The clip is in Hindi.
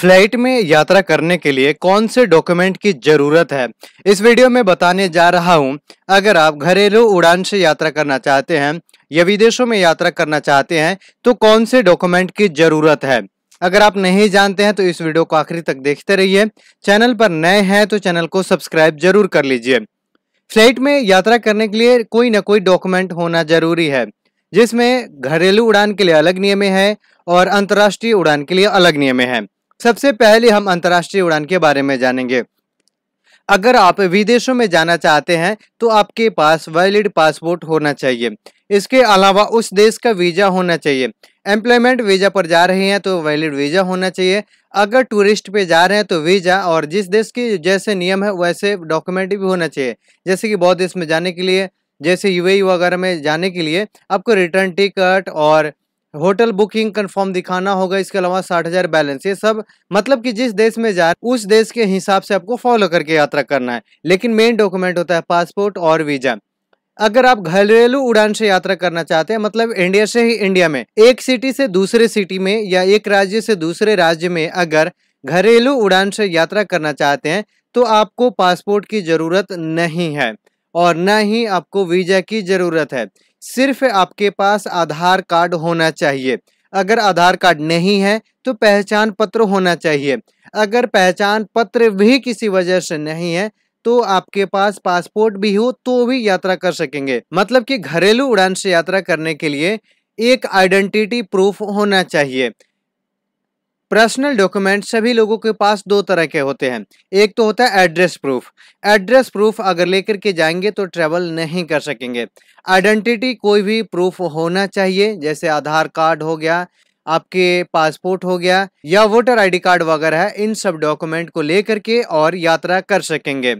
फ्लाइट में यात्रा करने के लिए कौन से डॉक्यूमेंट की जरूरत है इस वीडियो में बताने जा रहा हूं अगर आप घरेलू उड़ान से यात्रा करना चाहते हैं या विदेशों में यात्रा करना चाहते हैं तो कौन से डॉक्यूमेंट की जरूरत है अगर आप नहीं जानते हैं तो इस वीडियो को आखिरी तक देखते रहिए चैनल पर नए हैं तो चैनल को सब्सक्राइब जरूर कर लीजिए फ्लाइट में यात्रा करने के लिए कोई ना कोई डॉक्यूमेंट होना जरूरी है जिसमें घरेलू उड़ान के लिए अलग नियमें हैं और अंतर्राष्ट्रीय उड़ान के लिए अलग नियमें हैं सबसे पहले हम अंतर्राष्ट्रीय उड़ान के बारे में जानेंगे अगर आप विदेशों में जाना चाहते हैं तो आपके पास वैलिड पासपोर्ट होना चाहिए इसके अलावा उस देश का वीज़ा होना चाहिए एम्प्लॉयमेंट वीज़ा पर जा रहे हैं तो वैलिड वीज़ा होना चाहिए अगर टूरिस्ट पे जा रहे हैं तो वीज़ा और जिस देश के जैसे नियम है वैसे डॉक्यूमेंट भी होना चाहिए जैसे कि बहुत देश में जाने के लिए जैसे यूएई वगैरह में जाने के लिए आपको रिटर्न टिकट और होटल बुकिंग कंफर्म दिखाना होगा इसके अलावा साठ हजार बैलेंस ये सब मतलब कि जिस देश में जा उस देश के हिसाब से आपको फॉलो करके यात्रा करना है लेकिन मेन डॉक्यूमेंट होता है पासपोर्ट और वीजा अगर आप घरेलू उड़ान से यात्रा करना चाहते हैं मतलब इंडिया से ही इंडिया में एक सिटी से दूसरे सिटी में या एक राज्य से दूसरे राज्य में अगर घरेलू उड़ान से यात्रा करना चाहते हैं तो आपको पासपोर्ट की जरूरत नहीं है और न ही आपको वीज़ा की ज़रूरत है सिर्फ आपके पास आधार कार्ड होना चाहिए अगर आधार कार्ड नहीं है तो पहचान पत्र होना चाहिए अगर पहचान पत्र भी किसी वजह से नहीं है तो आपके पास पासपोर्ट भी हो तो भी यात्रा कर सकेंगे मतलब कि घरेलू उड़ान से यात्रा करने के लिए एक आइडेंटिटी प्रूफ होना चाहिए पर्सनल डॉक्यूमेंट सभी लोगों के पास दो तरह के होते हैं एक तो होता है एड्रेस प्रूफ एड्रेस प्रूफ अगर लेकर के जाएंगे तो ट्रेवल नहीं कर सकेंगे आइडेंटिटी कोई भी प्रूफ होना चाहिए जैसे आधार कार्ड हो गया आपके पासपोर्ट हो गया या वोटर आईडी कार्ड वगैरह है इन सब डॉक्यूमेंट को लेकर के और यात्रा कर सकेंगे